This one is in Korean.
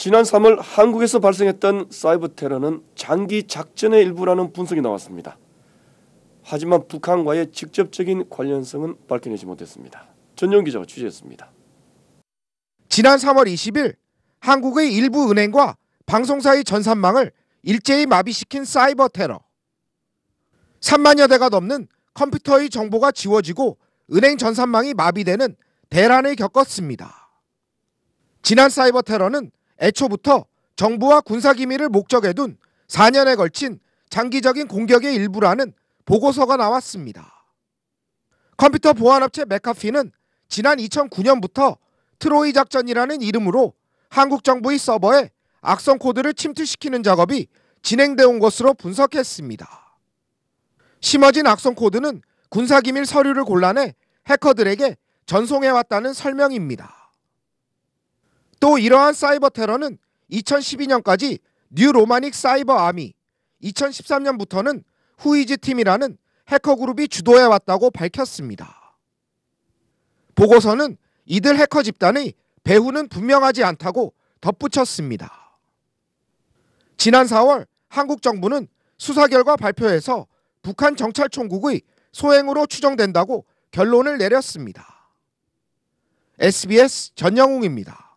지난 3월 한국에서 발생했던 사이버 테러는 장기 작전의 일부라는 분석이 나왔습니다. 하지만 북한과의 직접적인 관련성은 밝혀내지 못했습니다. 전용 기자가 취재했습니다. 지난 3월 20일 한국의 일부 은행과 방송사의 전산망을 일제히 마비시킨 사이버 테러. 3만여 대가 넘는 컴퓨터의 정보가 지워지고 은행 전산망이 마비되는 대란을 겪었습니다. 지난 사이버 테러는 애초부터 정부와 군사기밀을 목적에 둔 4년에 걸친 장기적인 공격의 일부라는 보고서가 나왔습니다. 컴퓨터 보안업체 메카피는 지난 2009년부터 트로이 작전이라는 이름으로 한국 정부의 서버에 악성 코드를 침투시키는 작업이 진행되어 온 것으로 분석했습니다. 심어진 악성 코드는 군사기밀 서류를 골라내 해커들에게 전송해왔다는 설명입니다. 또 이러한 사이버 테러는 2012년까지 뉴 로마닉 사이버 아미, 2013년부터는 후이즈 팀이라는 해커 그룹이 주도해 왔다고 밝혔습니다. 보고서는 이들 해커 집단의 배후는 분명하지 않다고 덧붙였습니다. 지난 4월 한국 정부는 수사 결과 발표에서 북한 정찰총국의 소행으로 추정된다고 결론을 내렸습니다. SBS 전영웅입니다.